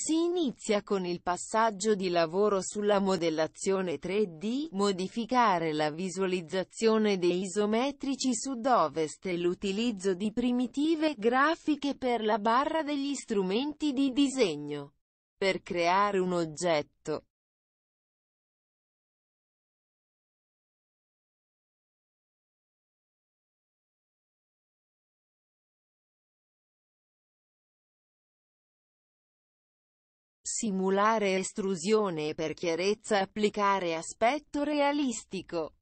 Si inizia con il passaggio di lavoro sulla modellazione 3D, modificare la visualizzazione dei isometrici sud-ovest e l'utilizzo di primitive grafiche per la barra degli strumenti di disegno. Per creare un oggetto, Simulare estrusione e per chiarezza applicare aspetto realistico.